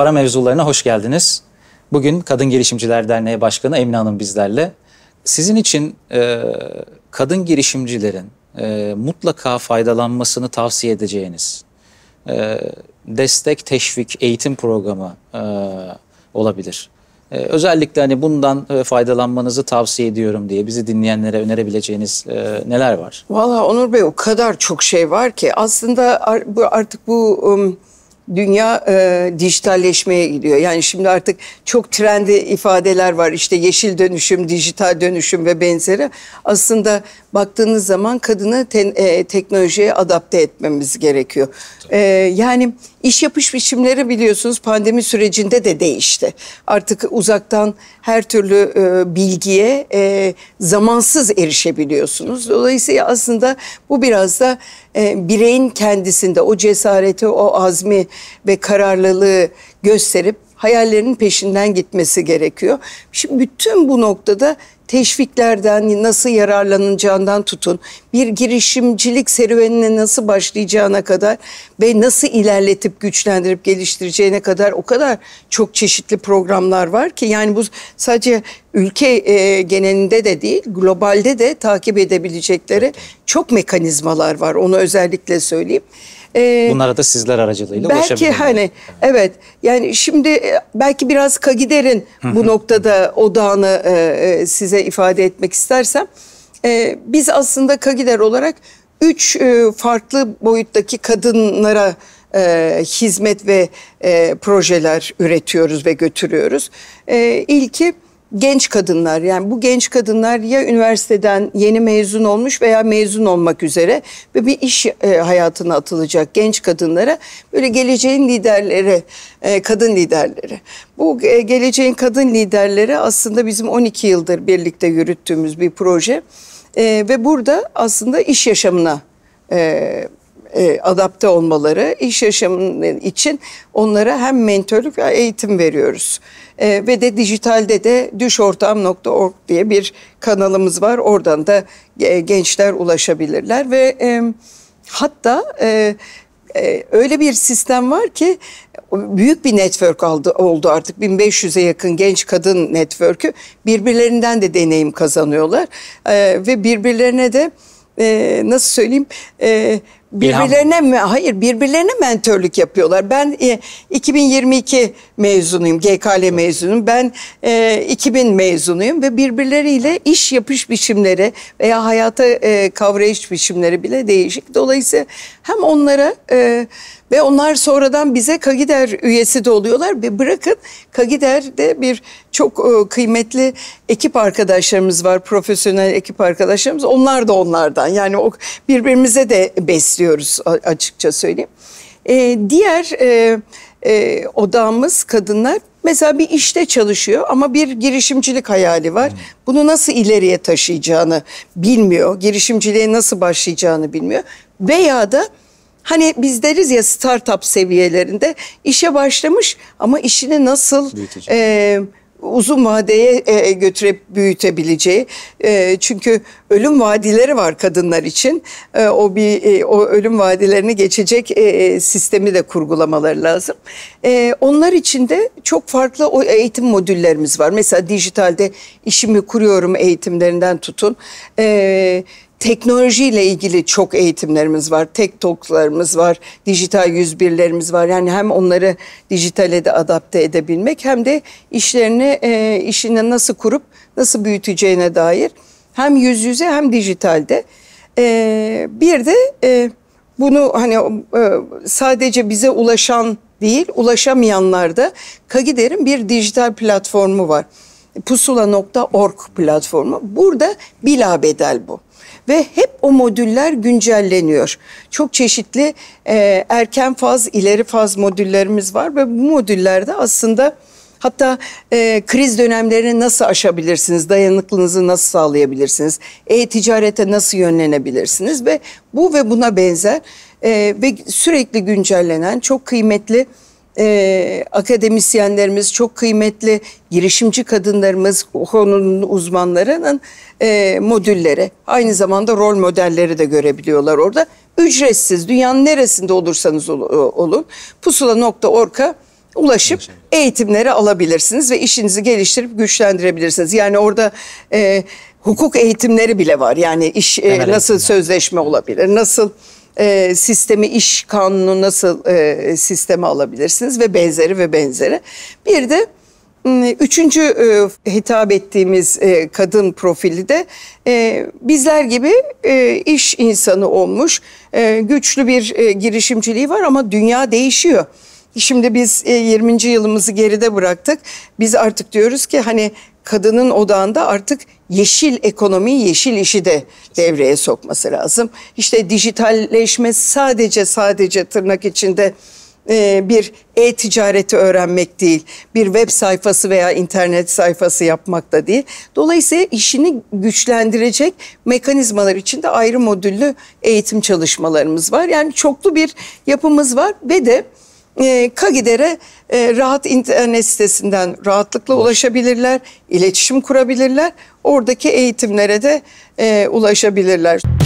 para mevzularına hoş geldiniz. Bugün Kadın Girişimciler Derneği Başkanı Emine Hanım bizlerle. Sizin için e, kadın girişimcilerin e, mutlaka faydalanmasını tavsiye edeceğiniz e, destek, teşvik, eğitim programı e, olabilir. E, özellikle hani bundan e, faydalanmanızı tavsiye ediyorum diye bizi dinleyenlere önerebileceğiniz e, neler var? Valla Onur Bey o kadar çok şey var ki aslında artık bu... Um dünya e, dijitalleşmeye gidiyor. Yani şimdi artık çok trendi ifadeler var. İşte yeşil dönüşüm, dijital dönüşüm ve benzeri. Aslında baktığınız zaman kadını ten, e, teknolojiye adapte etmemiz gerekiyor. E, yani iş yapış biçimleri biliyorsunuz pandemi sürecinde de değişti. Artık uzaktan her türlü e, bilgiye e, zamansız erişebiliyorsunuz. Dolayısıyla aslında bu biraz da e, bireyin kendisinde o cesareti, o azmi ve kararlılığı gösterip hayallerinin peşinden gitmesi gerekiyor. Şimdi bütün bu noktada teşviklerden nasıl yararlanacağından tutun, bir girişimcilik serüvenine nasıl başlayacağına kadar ve nasıl ilerletip güçlendirip geliştireceğine kadar o kadar çok çeşitli programlar var ki yani bu sadece ülke e, genelinde de değil globalde de takip edebilecekleri çok mekanizmalar var onu özellikle söyleyeyim. E, Bunlara da sizler aracılığıyla Belki hani evet yani şimdi e, belki biraz Kagider'in bu noktada odağını e, e, size ifade etmek istersem. E, biz aslında Kagider olarak üç e, farklı boyuttaki kadınlara e, hizmet ve e, projeler üretiyoruz ve götürüyoruz. E, ilki genç kadınlar yani bu genç kadınlar ya üniversiteden yeni mezun olmuş veya mezun olmak üzere ve bir iş e, hayatına atılacak genç kadınlara böyle geleceğin liderleri e, kadın liderleri. Bu e, geleceğin kadın liderleri aslında bizim 12 yıldır birlikte yürüttüğümüz bir proje ve burada aslında iş yaşamına e, adapte olmaları iş yaşamının için onlara hem mentörlük ve eğitim veriyoruz. E, ve de dijitalde de düşortam.org diye bir kanalımız var. Oradan da e, gençler ulaşabilirler ve e, hatta e, e, öyle bir sistem var ki büyük bir network aldı, oldu artık 1500'e yakın genç kadın network'ü birbirlerinden de deneyim kazanıyorlar e, ve birbirlerine de e, nasıl söyleyeyim e, Birbirlerine mi? Hayır birbirlerine mentörlük yapıyorlar. Ben e, 2022 mezunuyum, GKL mezunuyum. Ben e, 2000 mezunuyum ve birbirleriyle iş yapış biçimleri veya hayata e, kavrayış biçimleri bile değişik. Dolayısıyla hem onlara... E, ve onlar sonradan bize Kagider üyesi de oluyorlar. ve bırakın de bir çok e, kıymetli ekip arkadaşlarımız var. Profesyonel ekip arkadaşlarımız. Onlar da onlardan. Yani o birbirimize de besliyoruz açıkça söyleyeyim. Ee, diğer e, e, odamız kadınlar mesela bir işte çalışıyor ama bir girişimcilik hayali var. Bunu nasıl ileriye taşıyacağını bilmiyor. Girişimciliğe nasıl başlayacağını bilmiyor. Veya da Hani biz deriz ya startup seviyelerinde işe başlamış ama işini nasıl e, uzun vadeye e, götürüp büyütebileceği. E, çünkü ölüm vadileri var kadınlar için. E, o bir e, o ölüm vadilerini geçecek e, sistemi de kurgulamaları lazım. E, onlar için de çok farklı o eğitim modüllerimiz var. Mesela dijitalde işimi kuruyorum eğitimlerinden tutun. E, teknolojiyle ilgili çok eğitimlerimiz var. Tiktoklarımız var. Dijital 101'lerimiz var. Yani hem onları dijitale de adapte edebilmek hem de işlerini e, işini nasıl kurup nasıl büyüteceğine dair hem yüz yüze hem dijitalde. E, bir de e, bunu hani e, sadece bize ulaşan değil ulaşamayanlarda da Kagider'in bir dijital platformu var. Pusula.org platformu. Burada bilabedel bu ve hep o modüller güncelleniyor. Çok çeşitli e, erken faz, ileri faz modüllerimiz var ve bu modüllerde aslında hatta e, kriz dönemlerini nasıl aşabilirsiniz, dayanıklılığınızı nasıl sağlayabilirsiniz, e-ticarete nasıl yönlenebilirsiniz ve bu ve buna benzer e, ve sürekli güncellenen çok kıymetli e, akademisyenlerimiz, çok kıymetli girişimci kadınlarımız, konunun uzmanlarının e, modülleri. Aynı zamanda rol modelleri de görebiliyorlar orada. Ücretsiz, dünyanın neresinde olursanız ol, e, olun. Pusula.org'a ulaşıp eğitimleri alabilirsiniz ve işinizi geliştirip güçlendirebilirsiniz. Yani orada e, hukuk eğitimleri bile var. Yani iş e, nasıl sözleşme olabilir, nasıl e, sistemi iş kanunu nasıl e, sisteme alabilirsiniz ve benzeri ve benzeri. Bir de Üçüncü e, hitap ettiğimiz e, kadın profili de e, bizler gibi e, iş insanı olmuş. E, güçlü bir e, girişimciliği var ama dünya değişiyor. Şimdi biz 20. E, yılımızı geride bıraktık. Biz artık diyoruz ki hani kadının odağında artık yeşil ekonomi, yeşil işi de devreye sokması lazım. İşte dijitalleşme sadece sadece tırnak içinde e, bir e-ticareti öğrenmek değil, bir web sayfası veya internet sayfası yapmak da değil. Dolayısıyla işini güçlendirecek mekanizmalar için de ayrı modüllü eğitim çalışmalarımız var. Yani çoklu bir yapımız var ve de e, Kagider'e e, rahat internet sitesinden rahatlıkla ulaşabilirler, iletişim kurabilirler. Oradaki eğitimlere de e, ulaşabilirler.